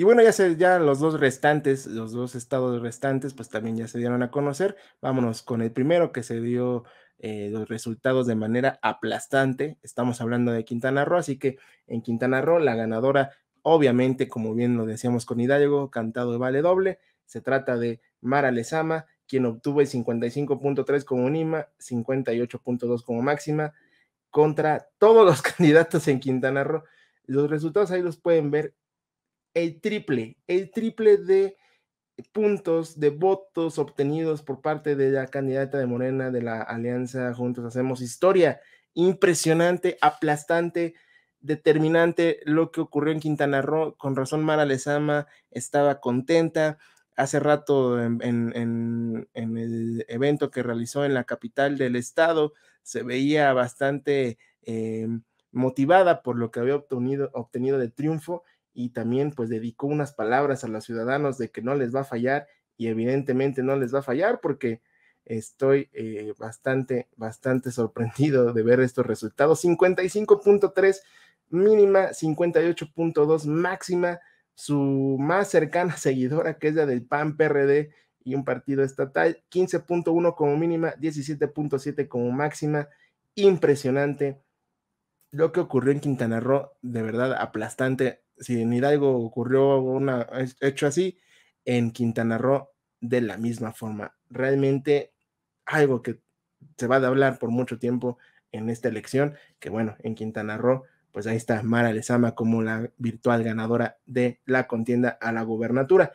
Y bueno, ya, se, ya los dos restantes, los dos estados restantes, pues también ya se dieron a conocer. Vámonos con el primero que se dio eh, los resultados de manera aplastante. Estamos hablando de Quintana Roo, así que en Quintana Roo la ganadora, obviamente, como bien lo decíamos con Hidalgo, cantado de vale doble, se trata de Mara Lezama, quien obtuvo el 55.3 como Nima, 58.2 como máxima, contra todos los candidatos en Quintana Roo. Los resultados ahí los pueden ver el triple, el triple de puntos de votos obtenidos por parte de la candidata de Morena de la Alianza Juntos Hacemos Historia. Impresionante, aplastante, determinante lo que ocurrió en Quintana Roo. Con razón, Mara Lezama estaba contenta. Hace rato en, el evento que realizó en la capital del estado, se veía bastante eh, motivada por lo que había obtenido, obtenido de triunfo y también pues dedicó unas palabras a los ciudadanos de que no les va a fallar y evidentemente no les va a fallar porque estoy eh, bastante, bastante sorprendido de ver estos resultados. 55.3 mínima, 58.2 máxima, su más cercana seguidora que es la del PAN PRD y un partido estatal, 15.1 como mínima, 17.7 como máxima, impresionante. Lo que ocurrió en Quintana Roo, de verdad aplastante, si en Hidalgo ocurrió un hecho así, en Quintana Roo de la misma forma. Realmente algo que se va a hablar por mucho tiempo en esta elección, que bueno, en Quintana Roo, pues ahí está Mara Lezama como la virtual ganadora de la contienda a la gubernatura.